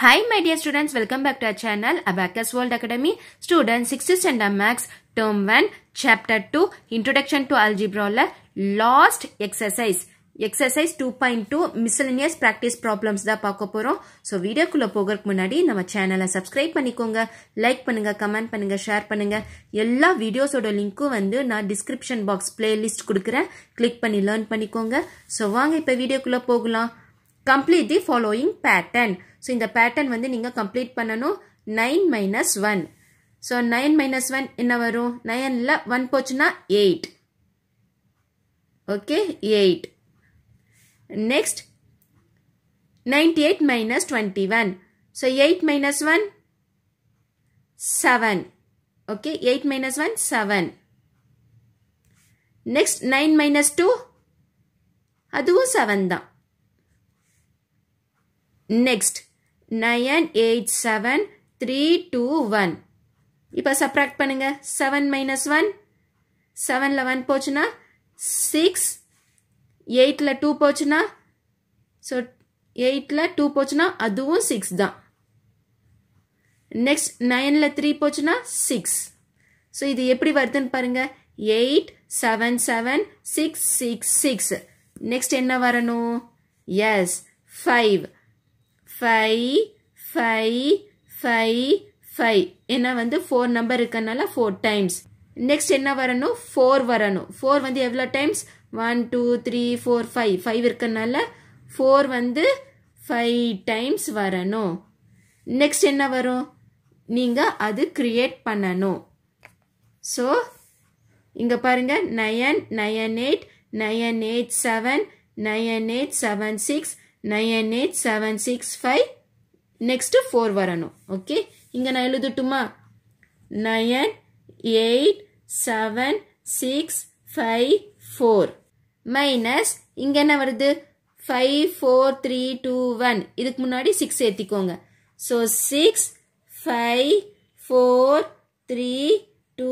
High my dear students, welcome back to our channel world World Academy. Students 6th standard max term 1 chapter 2 introduction to algebra la last exercise exercise two point two miscellaneous practice problems தான் பார்க்க போகிறோம் so வீடியோக்குள்ளே போகிறதுக்கு முன்னாடி நம்ம சேனலை subscribe பண்ணிக்கோங்க like பண்ணுங்கள் கமெண்ட் பண்ணுங்கள் ஷேர் பண்ணுங்கள் எல்லா வீடியோஸோட லிங்க்கும் வந்து நான் டிஸ்கிரிப்ஷன் பாக்ஸ் பிளேலிஸ்ட் கொடுக்குறேன் கிளிக் பண்ணி லேர்ன் பண்ணிக்கோங்க ஸோ வாங்க இப்போ வீடியோக்குள்ளே போகலாம் complete the following pattern so இந்த பேட்டர்ன் வந்து நீங்கள் கம்ப்ளீட் பண்ணணும் nine minus one so nine minus one என்ன வரும் நைனில் ஒன் போச்சுன்னா eight okay eight next ninety eight minus twenty one so eight minus one seven okay eight minus one seven next nine minus two அதுவும் seven தான் next nine eight seven three two one இப்போ subtract பண்ணுங்க seven minus one செவனில் one போச்சுன்னா six எயிட்டில் two போச்சுன்னா so எயிட்டில் two போச்சுன்னா அதுவும் சிக்ஸ் தான் நெக்ஸ்ட் நைனில் த்ரீ போச்சுன்னா சிக்ஸ் ஸோ இது எப்படி வருதுன்னு பாருங்கள் eight seven seven six six six next என்ன வரணும் yes five five five five five ஏன்னா வந்து ஃபோர் நம்பர் இருக்கனால ஃபோர் டைம்ஸ் நெக்ஸ்ட் என்ன வரணும் ஃபோர் வரணும் ஃபோர் வந்து எவ்வளோ times one two three four five five இருக்கறனால ஃபோர் வந்து ஃபைவ் டைம்ஸ் வரணும் நெக்ஸ்ட் என்ன வரும் நீங்கள் அது கிரியேட் பண்ணணும் ஸோ இங்கே பாருங்கள் nine nine eight nine eight seven nine eight seven six nine eight seven six five next four வரணும் ಓಕೆ ಹಿಂಗೆ நான் ಹೇಳಿದುಟ್ಟುಮಾ nine eight seven six five four minus இங்கே என்ன வருது five four three two one இதுக்கு முன்னாடி சிக்ஸ் ஏற்றிக்கோங்க so six five four three two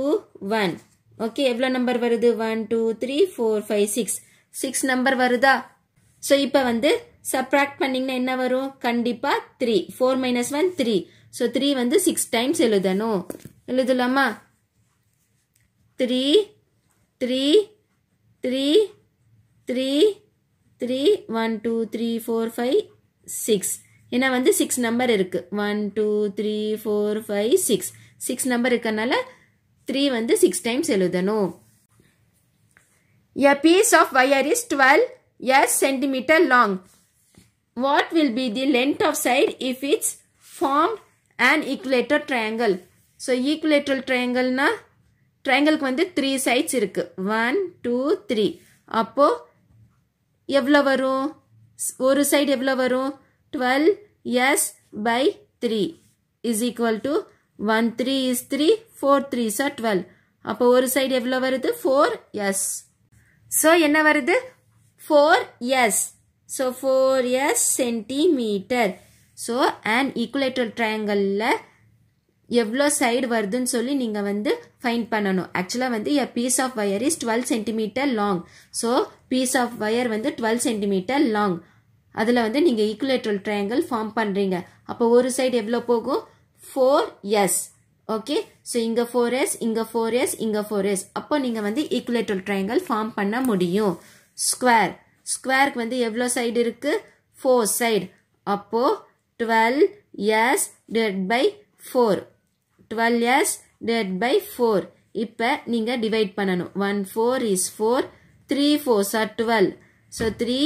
one okay எவ்வளோ நம்பர் வருது one two three four five six six number வருதா ஸோ இப்போ வந்து சப்ராக்ட் பண்ணிங்கன்னா என்ன வரும் கண்டிப்பாக three four minus one three so three வந்து சிக்ஸ் டைம்ஸ் எழுதணும் எழுதலாமா three three three three three one two three four five six ஏன்னா வந்து சிக்ஸ் நம்பர் இருக்குது one two three four five six six number இருக்கனால த்ரீ வந்து six times எழுதணும் a piece of wire is twelve s centimetre long What will be the length of side if it's formed an equilateral triangle? So, equilateral triangle na triangleக்கு வந்து three sides இருக்கு one two three அப்போ எவ்வளோ வரும் ஒரு side எவ்வளோ வரும் twelve s by three is equal to one three is three four three sir twelve அப்போ ஒரு சைடு எவ்வளோ வருது ஃபோர் எஸ் ஸோ என்ன வருது four s So 4s centimeter. So an equilateral triangleல எவ்வளோ சைடு வருதுன்னு சொல்லி நீங்கள் வந்து ஃபைண்ட் பண்ணணும் ஆக்சுவலாக வந்து a piece of wire is twelve centimetre long so piece of wire வந்து டுவெல் சென்டிமீட்டர் லாங் அதில் வந்து நீங்கள் ஈக்குலேட்ரல் ட்ரையாங்கிள் ஃபார்ம் பண்ணுறீங்க அப்போ ஒரு சைடு எவ்வளோ போகும் ஃபோர் எஸ் ஓகே ஸோ இங்கே ஃபோர் எஸ் இங்கே ஃபோர் எஸ் இங்கே ஃபோர் எஸ் அப்போ நீங்கள் வந்து ஈக்குலேட்ரல் ட்ரையாங்கிள் ஃபார்ம் பண்ண முடியும் ஸ்கொயர் ஸ்கொயருக்கு வந்து எவ்வளோ சைடு இருக்குது ஃபோர் சைடு அப்போது twelve s divide by four twelve s divide by four இப்போ நீங்கள் டிவைட் பண்ணணும் one four is four three four sir twelve so three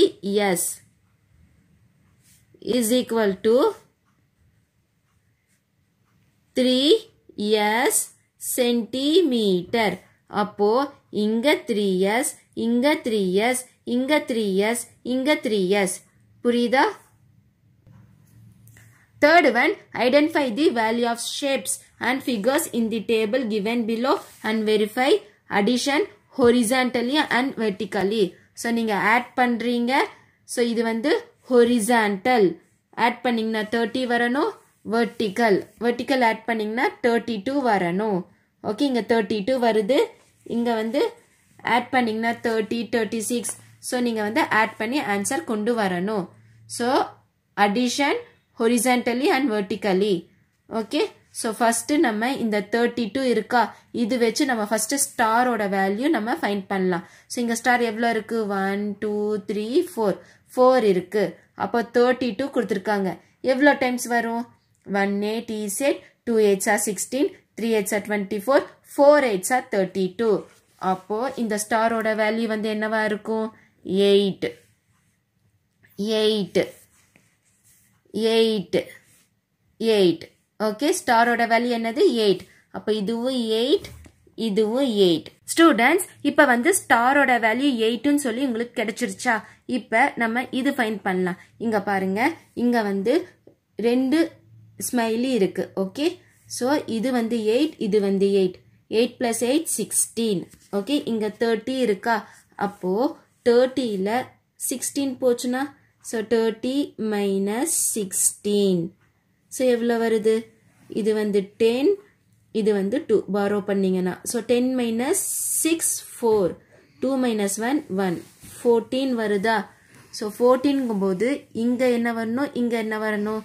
s is three to centimetre அப்போது இங்கே அப்போ இங்க இங்கே இங்க எஸ் இங்கே த்ரீ இயர்ஸ் இங்கே த்ரீ இயர்ஸ் புரியுதா Third one, identify the value of shapes and figures in the table given below and verify addition horizontally and vertically. So, நீங்கள் add பண்டுரீங்க. So, இது வந்து horizontal. add பண்ணிங்கனா 30 வரணும். vertical. vertical add பண்ணிங்கனா 32 வரணும். okay, இங்க 32 வருது. இங்க வந்து add பண்ணிங்கனா 30, 36, ஸோ நீங்கள் வந்து ஆட் பண்ணி ஆன்சர் கொண்டு வரணும் so addition horizontally and vertically okay so first நம்ம இந்த தேர்ட்டி டூ இருக்கா இது வச்சு நம்ம ஃபஸ்ட்டு ஸ்டாரோட வேல்யூ நம்ம ஃபைன் பண்ணலாம் ஸோ இங்கே ஸ்டார் எவ்வளோ இருக்குது one two three four four இருக்குது அப்போ தேர்ட்டி டூ கொடுத்துருக்காங்க எவ்வளோ டைம்ஸ் வரும் one eight is eight two eights are sixteen three eights are twenty four four eights are thirty two அப்போது இந்த ஸ்டாரோட வேல்யூ வந்து என்னவா இருக்கும் eight eight eight eight okay ஸ்டாரோட வேல்யூ என்னது எயிட் அப்போ இதுவும் எயிட் இதுவும் எயிட் ஸ்டூடெண்ட்ஸ் இப்போ வந்து ஸ்டாரோட வேல்யூ எயிட்டுன்னு சொல்லி உங்களுக்கு கிடைச்சிருச்சா இப்போ நம்ம இது ஃபைன் பண்ணலாம் இங்கே பாருங்க இங்கே வந்து ரெண்டு ஸ்மைலி இருக்குது ஓகே ஸோ இது வந்து எயிட் இது வந்து eight eight plus eight sixteen okay இங்கே தேர்ட்டி இருக்கா அப்போது தேர்ட்டியில் சிக்ஸ்டீன் போச்சுன்னா so thirty minus sixteen so எவ்வளோ வருது இது வந்து டென் இது வந்து டூ பாரோ பண்ணிங்கன்னா so ten minus six four two minus one one fourteen வருதா ஸோ ஃபோர்டீன்கும்போது இங்கே என்ன வரணும் இங்கே என்ன வரணும்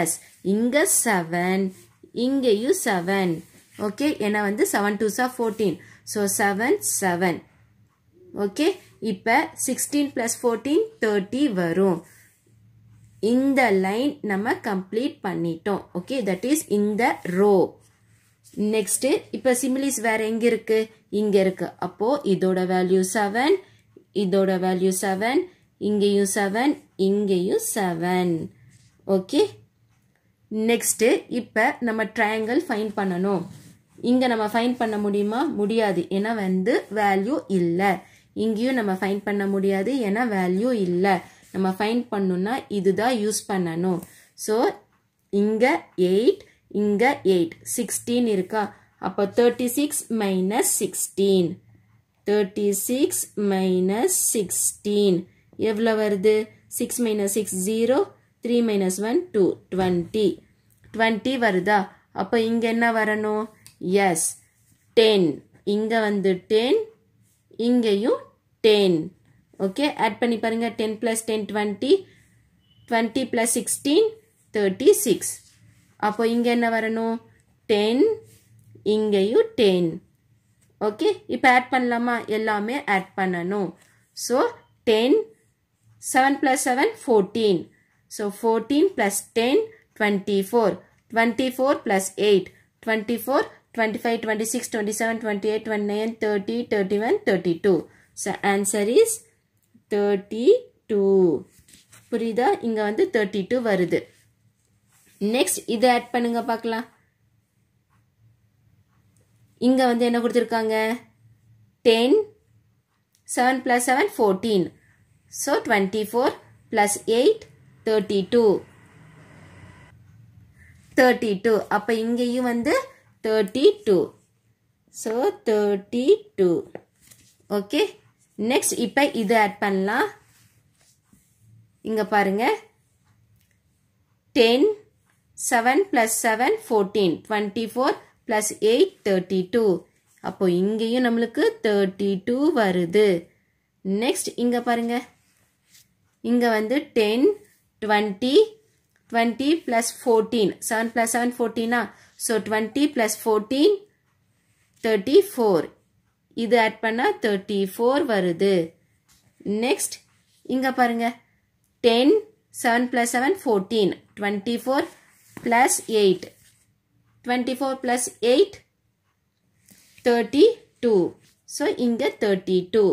எஸ் இங்கே செவன் இங்கேயும் செவன் ஓகே ஏன்னா வந்து seven twos are fourteen so seven seven okay இப்போ சிக்ஸ்டீன் ப்ளஸ் ஃபோர்டீன் தேர்ட்டி வரும் இந்த லைன் நம்ம கம்ப்ளீட் பண்ணிட்டோம் ஓகே தட் இஸ் இந்த ரோ நெக்ஸ்ட்டு இப்போ சிமிலிஸ் வேறு எங்கே இருக்குது இங்கே இருக்குது அப்போது இதோட வேல்யூ செவன் இதோட வேல்யூ செவன் இங்கேயும் செவன் இங்கேயும் செவன் ஓகே நெக்ஸ்ட்டு இப்போ நம்ம ட்ரையாங்கிள் ஃபைன் பண்ணணும் இங்கே நம்ம ஃபைன் பண்ண முடியுமா முடியாது ஏன்னா வந்து வேல்யூ இல்லை இங்கேயும் நம்ம ஃபைன் பண்ண முடியாது ஏன்னா வேல்யூ இல்லை நம்ம ஃபைன் பண்ணணும்னா இதுதான் யூஸ் பண்ணணும் ஸோ இங்கே எயிட் இங்கே எயிட் சிக்ஸ்டீன் இருக்கா அப்போ thirty six minus sixteen thirty six minus sixteen எவ்வளோ வருது six minus six zero three minus one two twenty twenty வருதா அப்போ இங்கே என்ன வரணும் எஸ் டென் இங்கே வந்து டென் இங்கேயும் டென் ஓகே ஆட் பண்ணி பாருங்கள் ten plus ten twenty twenty plus sixteen thirty six அப்போ இங்கே என்ன வரணும் டென் இங்கேயும் டென் ஓகே இப்போ ஆட் பண்ணலாமா எல்லாமே ஆட் பண்ணணும் so ten seven plus seven fourteen so fourteen plus ten twenty four twenty four plus eight twenty four 25, 26, 27, 28, 29, 30, 31, 32. So, answer is 32. புரிதா, இங்க வந்து 32 வருது. Next, இது add பண்ணுங்க பார்க்கலாம். இங்க வந்து என்ன கொடுத்திருக்காங்க 10, 7 plus 7, 14. So, 24 plus 8, 32. 32. அப்ப இங்கையும் வந்து thirty so thirty two okay next இப்போ இது ஆட் பண்ணலாம் இங்கே பாருங்கள் ten seven plus seven fourteen twenty four plus eight thirty two அப்போ இங்கேயும் நம்மளுக்கு தேர்ட்டி டூ வருது நெக்ஸ்ட் இங்கே பாருங்கள் இங்கே வந்து ten twenty twenty plus fourteen seven plus seven ஃபோர்டீனா so twenty plus fourteen thirty four இது add பண்ணால் தேர்ட்டி ஃபோர் வருது Next, இங்கே பாருங்கள் ten seven plus seven fourteen twenty four plus eight plus four plus eight thirty two so இங்கே thirty two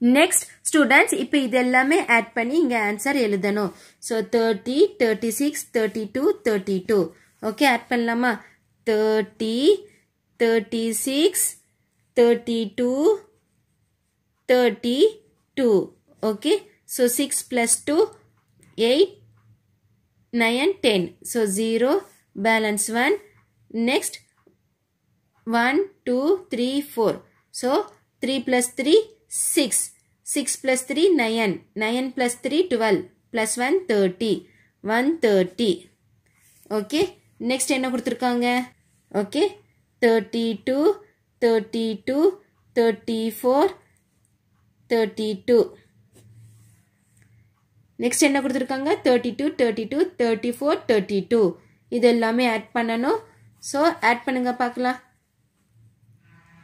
Next, students, now add the answer. So, 30, 36, 32, 32. Okay, add the 30, 36, 32, 32. Okay, so 6 plus 2, 8, 9, 10. So, 0, balance 1. Next, 1, 2, 3, 4. So, 3 plus 3, 6. 6 plus 3, 9. 9 plus 3, 12. Plus 1, 30. 130. Okay. Next என்ன குடுத்திருக்காங்க? Okay. 32, 32, 34, 32. Next என்ன கொடுத்துருக்காங்க thirty two thirty two thirty four thirty two இது எல்லாமே add பண்ணணும் so add பண்ணுங்க பார்க்கலாம்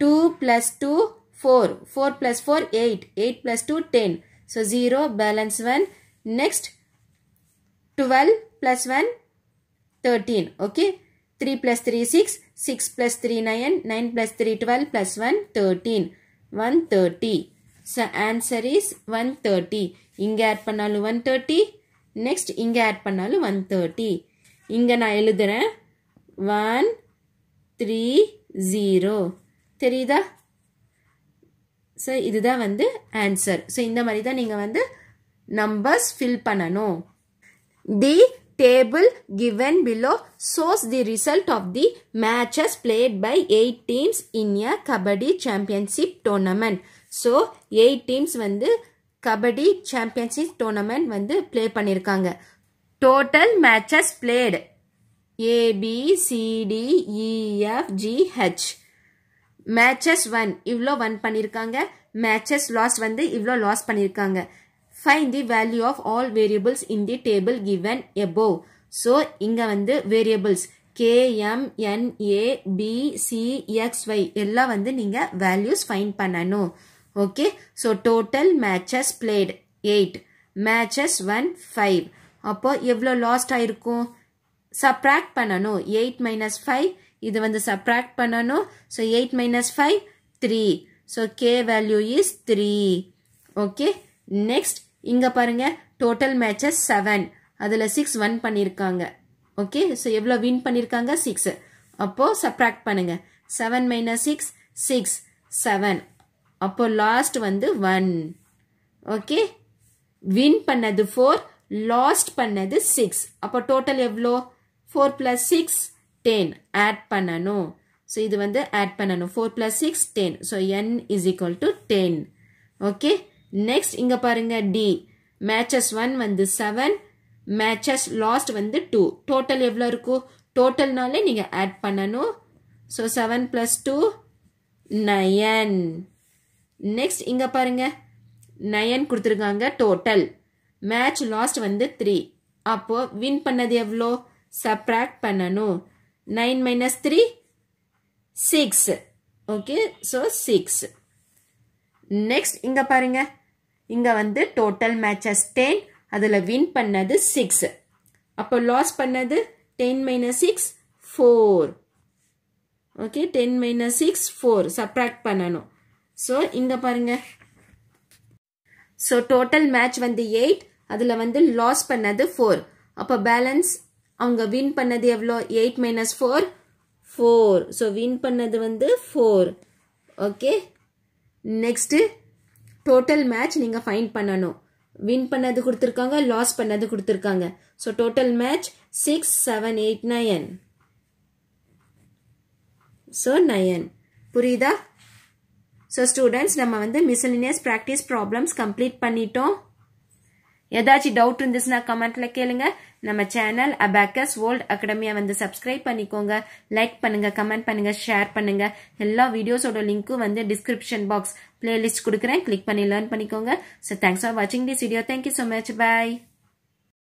two plus two 4. 4 plus 4, 8. 8 plus 2, 10. So 0, balance 1. Next, 12 plus 1, 13. Okay. 3 plus 3, 6. 6 plus 3, 9. 9 plus 3, 12 plus 1, 13. 130. So answer is 130. இங்க add பண்ணாலும் 130. Next, இங்க add பண்ணாலும் 130. இங்க நான் எழுதுறேன் 1, 3, 0. தெரியுதா ஸோ இதுதான் வந்து ஆன்சர் ஸோ இந்த மாதிரி தான் நீங்கள் வந்து நம்பர்ஸ் ஃபில் பண்ணணும் தி table given below sous the result of the matches plate by eight teams in a kabaddi championship tournament so eight teams வந்து கபடி சாம்பியன்ஷிப் டோர்னமெண்ட் வந்து ப்ளே பண்ணியிருக்காங்க total matches blade ABCDEFGH matches one இவ்வளோ one பண்ணியிருக்காங்க matches loss வந்து இவ்வளோ loss பண்ணியிருக்காங்க find the value of all variables in the table given above so இங்கே வந்து வேரியபிள்ஸ் கேஎம் என்ஏ ஒய் எல்லாம் வந்து நீங்கள் வேல்யூஸ் ஃபைன் பண்ணணும் okay so total matches played eight matches won five அப்போது எவ்வளோ லாஸ்ட் ஆகிருக்கும் சப்ராக்ட் பண்ணணும் எயிட் மைனஸ் ஃபைவ் இது வந்து சப்ராக்ட் பண்ணணும் so eight minus five three so K value is three okay next இங்கே பாருங்க டோட்டல் மேட்சஸ் செவன் அதில் சிக்ஸ் ஒன் பண்ணியிருக்காங்க ஓகே ஸோ எவ்வளோ வின் பண்ணியிருக்காங்க 6 அப்போது சப்ராக்ட் பண்ணுங்க seven minus six six seven அப்போ லாஸ்ட் வந்து ஒன் ஓகே வின் பண்ணது ஃபோர் லாஸ்ட் பண்ணது சிக்ஸ் அப்போ டோட்டல் எவ்வளோ four plus six ten add பண்ணணும் ஸோ இது வந்து ஆட் பண்ணணும் four plus six ten so N is equal to ten okay next இங்கே பாருங்கள் டி மேட்சஸ் ஒன் வந்து செவன் மேட்சஸ் லாஸ்ட் வந்து டூ டோட்டல் எவ்வளோ இருக்கும் டோட்டல்னாலே நீங்கள் ஆட் பண்ணணும் so seven plus two nine next இங்கே பாருங்கள் நயன் கொடுத்துருக்காங்க டோட்டல் மேட்ச் லாஸ்ட் வந்து த்ரீ அப்போது வின் பண்ணது எவ்வளோ சப்ராக்ட் பண்ணணும் 9 minus 3, 6. Okay, so 6. Next, இங்க பாருங்க. இங்க வந்து total matches 10. அதில் win பண்ணது 6. அப்போ loss பண்ணது 10 minus 6, 4. Okay, 10 minus 6, 4. Subtract பண்ணனும். So, இங்க பாருங்க. So, total match வந்து 8. அதில் வந்து loss பண்ணது 4. அப்போ balance 8. அவங்க வின் பண்ணது எவ்வளோ eight minus four four so win பண்ணது வந்து four okay next total match நீங்கள் ஃபைன் பண்ணணும் வின் பண்ணது கொடுத்துருக்காங்க லாஸ் பண்ணது கொடுத்துருக்காங்க so total match six seven eight nine so nine புரியுதா ஸோ ஸ்டூடெண்ட்ஸ் நம்ம வந்து மிசலினியஸ் ப்ராக்டிஸ் ப்ராப்ளம்ஸ் கம்ப்ளீட் பண்ணிட்டோம் ஏதாச்சும் டவுட் இருந்துச்சுன்னா கமெண்ட்டில் கேளுங்கள் நம்ம சேனல் அபேக்கஸ் வேர்ல்ட் அகாடமியை வந்து சப்ஸ்கிரைப் பண்ணிக்கோங்க லைக் பண்ணுங்க கமெண்ட் பண்ணுங்க ஷேர் பண்ணுங்க எல்லா வீடியோஸோட லிங்க்கும் வந்து டிஸ்கிரிப்ஷன் பாக்ஸ் பிளேலிஸ்ட் கொடுக்குறேன் கிளிக் பண்ணி லேர்ன் பண்ணிக்கோங்க ஸோ தேங்க்ஸ் ஃபார் வாட்சிங் this video thank you so much bye